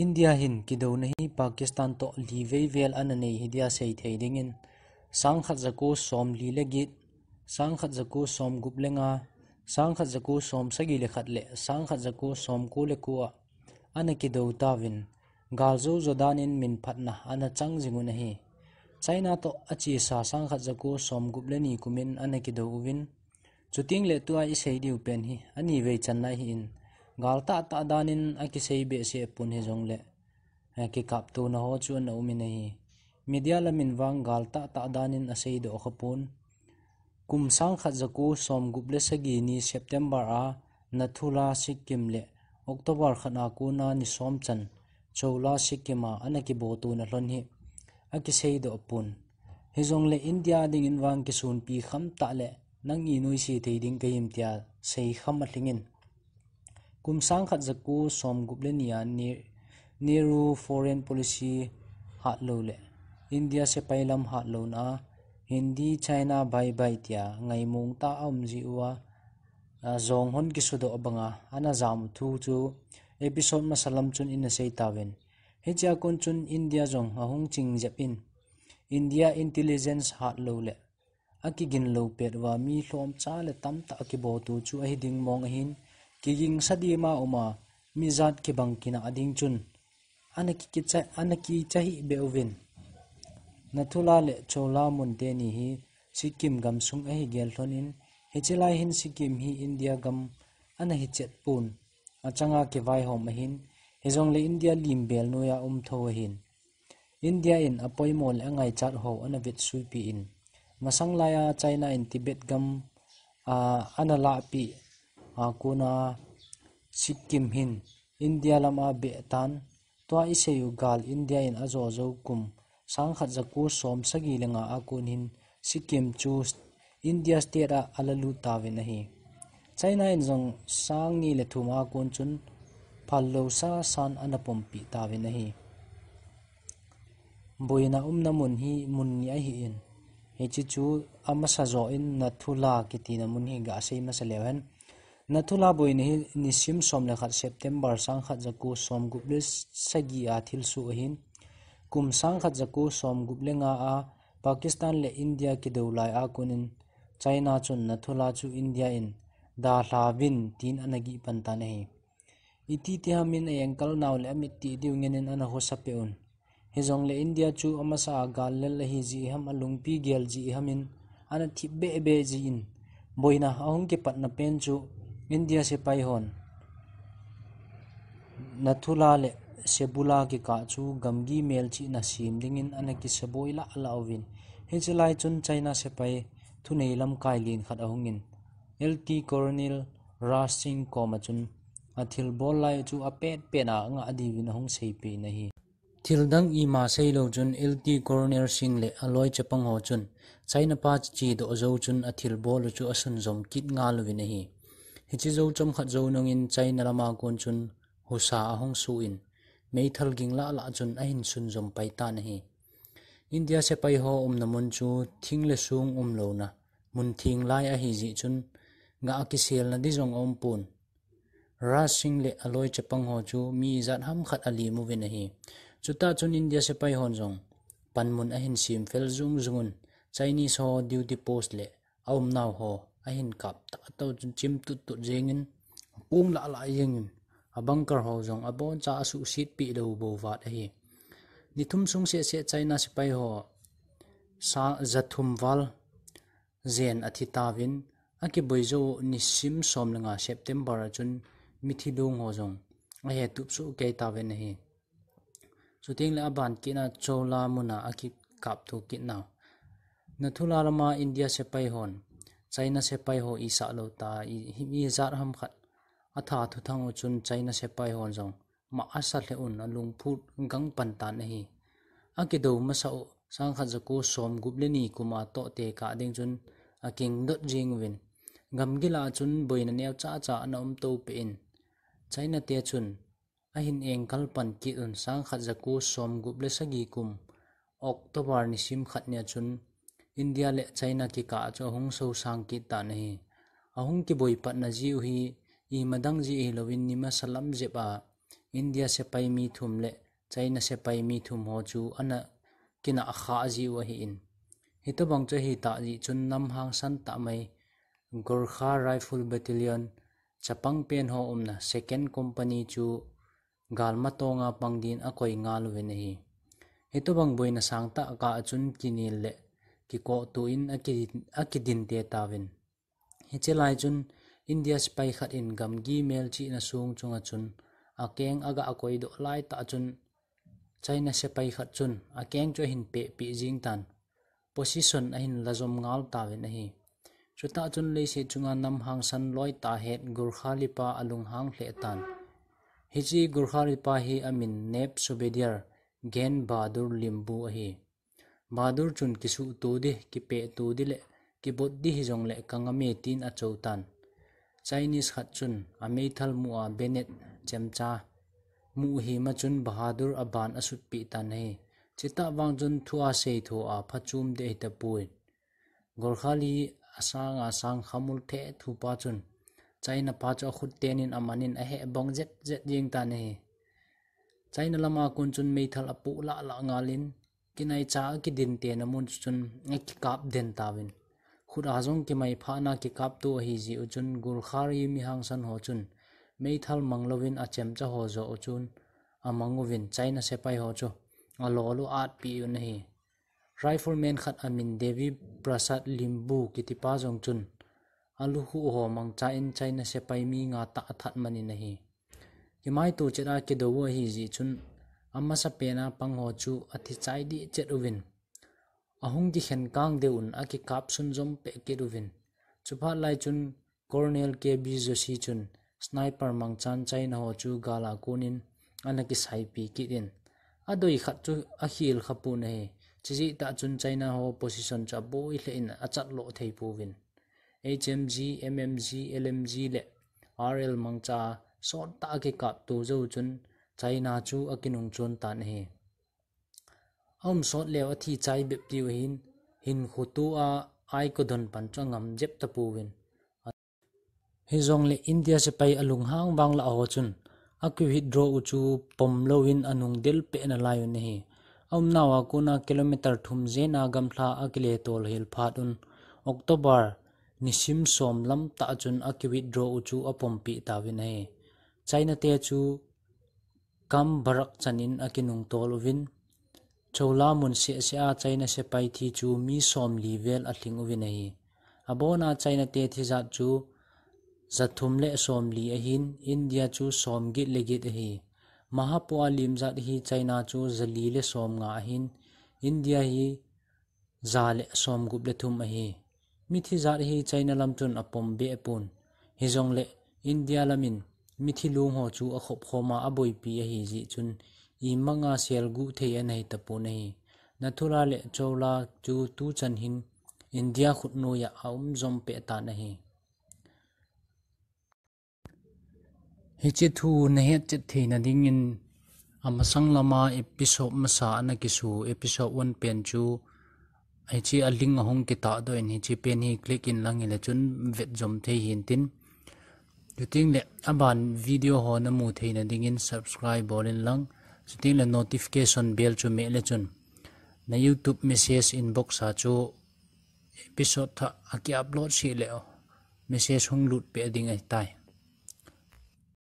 اندیا ہن کدو نہیں پاکستان تو لی بھئی بے ہن نئی ہندیا سی تھی دیکھ سن کو سو لی لجکو سو گو سو سے سنگ خجک سو کون کاوین گا زو زودان ان من فٹ نا چن جگ نی چائنا تو اچھی سا سن خجو سو گپنی کومین آنا کن چوٹی لو اس پین ہی انی بھئی چن ہین gal ta ta danin a ki sei be se pun he jong le ki kap tu na ho chu na umi nei media la min wang gal ta ta danin a sei do pun. kum sang khat zaku som guple sagi ni september a nathula sikkim le october na ku na ni som chan a sikkima anaki bo tu na hlon hi aki sei do pun he jong le india ding in wang ki sun pi kham ta le nang i noi si thei ding ka im tia sei kham ma hlingin kumsang khat zaku som guple nia neru foreign policy hat lo le india se pailam hat lo na hindi china bai bai tia ngai mung ta om ji wa zong hon ki sudo abanga ana zam thu chu episode ma salam chun in sei tawen he cha kun chun india zong ahung ching japin india intelligence hat lo le aki gin lo pet wa mi hlom cha le tam ta ki bo tu chu a hiding mong hin kiging sadima oma mizat ke bang kina ading chun anaki ki cha anaki chahi beovin nathula le chola munte ni hi sikkim gam sung a hi gel thonin hechilai hin sikkim hi india gam ana hi chet pun achanga ke vai hom hin hezong le india lim bel no um tho hin india in apoimol angai chat ho ana vit sui pi in masang laya china in tibet gam a la pi akuna sikkim hin india lama be tan twa iseyu gal india in azo zo kum sang khat zaku som sagi lenga akun hin sikkim chu india state ra alalu tawe nahi china in jong sang ni le thuma kun chun phallo sa san anapom pi tawe nahi boina umna mun hi mun ni hi in hechi chu amasa zo in na thula kitina mun hi ga sei masalewan nathula boi ni nisim som le khat september sang khat jaku som guple sagi a thil su hin kum sang khat nga a Pakistan ले इंडिया की दौलाई आ कुनिन चाइना चुन नथुला चु India in दा लाविन तीन अनगी पंता नहीं इति तिहमिन एंकल नाव मिति अमित ती दिउंगेन अन हो सपेउन उन हिजोंग ले इंडिया चु अमसा गाल ले ही जी हम अलुंगपी गेल जी हमिन अन थिबे बे जी इन बोइना अहुंग के पटना पेन चु India se pai hon nathula le sebula ki ka chu gamgi mel chi na sim ding in ana ki seboi la ala ovin he chulai chun china se pai thu nei lam kai lin khat ahung in lt colonel raj singh ko chun athil bol lai chu a pet pe na nga adi win hong sei pe na hi thil dang i ma sei lo chun lt colonel singh le aloi chapang ho chun china pa chi do zo chun athil bol chu asun zom kit nga lo win hi hichi zo chom khat zo nong in chai narama kon chun husa ahong su in mei thal ging la la chun ain sun zom pai ta na hi india se pai ho um namun chu thing le sung um lo na mun thing lai a hi ji chun nga ki sel na di zong om pun ra sing le aloi chapang ho chu mi zat ham khat ali mu ve na hi chuta chun india se pai hon zong pan mun a hin sim fel zung zungun chinese ho duty post le aum nau ho ahin kap ta to chim tu tu jengin pum la la jengin abang kar ho jong abon cha asu sit bị do bo wat hi đi thum sung se se china sipai ho sa zathum wal zen athi tawin aki boizo ni sim som langa september chun mithi dong ho jong a he tiếng là ke kia na châu la ban kina chola muna aki kap tu kina nathula lama india se bay hon China se pai ho isa lo ta i hi zar ham khat atha thu thang chun China se pai hon jong ma asa le un alung phu gang pan tan hi akido masao sang khat zaku som gup le ni kuma to te ka ding chun aking dot jing win gam gila chun boina ne cha cha nom to pe in China te chun ahin eng kalpan ki un sang khat zaku som gup le sagi kum October ni sim khat ne chun India le China ki ka cho hung so sang ki ta na hi ahung ki boi pat na jiu hi i madang ji e lowin ni ma salam je ba India sẽ bay mi thum le China sẽ bay mi thum ho chu ana kina akha ji wa hi in hi to bang cho hi ta ji chun nam hang san ta mai Gorkha Rifle Battalion chapang pen ho um na second company chu galma tonga pangdin akoi ngal ve nei heto bang boina sangta ka chun kinil le ki ko tu in akidin te tawin hi chelai chun india spai khat in gam gi mel chi na sung chunga chun a keng aga akoi do lai ta chun china se pai khat chun a keng cho hin pe pi jing tan position a hin lazom ngal tawin a hi chuta chun le se chunga nam hang san loi ta het gurkha lipa alung hang hle tan hi chi gurkha lipa hi amin nep subediar gen badur limbu a hi badur chun kisu tu di ki pe tu di le ki bot di hi jong le kanga me tin a chou tan chinese khat chun amei thal mu a benet chemcha mu hi ma chun bahadur aban asut pi tan he chita wang chun thua se tho a phachum de ta pui gorkhali asang asang khamul the thu pa chun china pa cho khut tenin amanin a he bong jet jet jing tan he china lama kun chun mei thal apu la la ngalin kinai cha tiền, din chun na cái cáp ki kap vin, tawin khud azong ki mai pha na cái cáp tu hi ji uchun gul khari mi hang san ho chun mei thal mang lo vin a chém cha ho zo uchun amangovin china sepai ho chu alo lo at pi un hi rifleman khát amin devi prasad limbu kitipa jong chun alu hu ho mang cha in china sepai mi nga ta that mani nahi himai tu chera ke do hi gì, chun amma sa pena pangho chu athi chai di chet uvin ahung di khen kang de un aki kap sun zom pe ke uvin chupa lai chun cornel ke bi joshi chun sniper mang chan chai na ho chu gala kunin anaki sai pi ki den adoi khat chu akhil khapu ne chiji ta chun chai na ho position cha boi le in achat lo thei pu win hmg mmg lmg le rl mang cha son ta ke kap tu zo chun na chu akinung chun tan hi om sot lew athi chai bep piu hin hin khutu a ai ko don pan cha ngam jep ta puwin hi zong le india se pai alung hang bang la aw chun aku hi u chu pom lowin anung del pe na lai ne hi om nawa kuna kilometer thum je na gam thla akile tol hil phatun october nisim som lam ta chun akiwi withdraw u chu apom pi tawin he china te chu kam barak chanin akinu ng tolwin chola mun ssa chaina se paithi chu mi somli vel a thing u v i n a b o n a c h n a te thiza chu i n d i a chu somgi l e m a p o a z a t n a chu z a h i n india hi zal somgub a mi thi z n a lam e i z o n g le india mithilung ho chu a khop khoma aboi pi a hi ji chun i manga sel gu thei a nei tapu nei nathura le chola chu tu chan hin india khut no ya aum zom pe ta na hi hi chi thu na he chi thei na ding in amasang lama episode masa na kisu episode 1 pen chu ai chi a ling ahong ki ta do in hi chi pen hi click in lang ile chun vet zom thei hin tin chú chuting le aban à, video ho na mu theina dingin subscribe or in chú chuting le notification bell cho mẹ lên chun na youtube message inbox sa à, chu episode tha aki à, upload si le message hung lut pe ding ai tai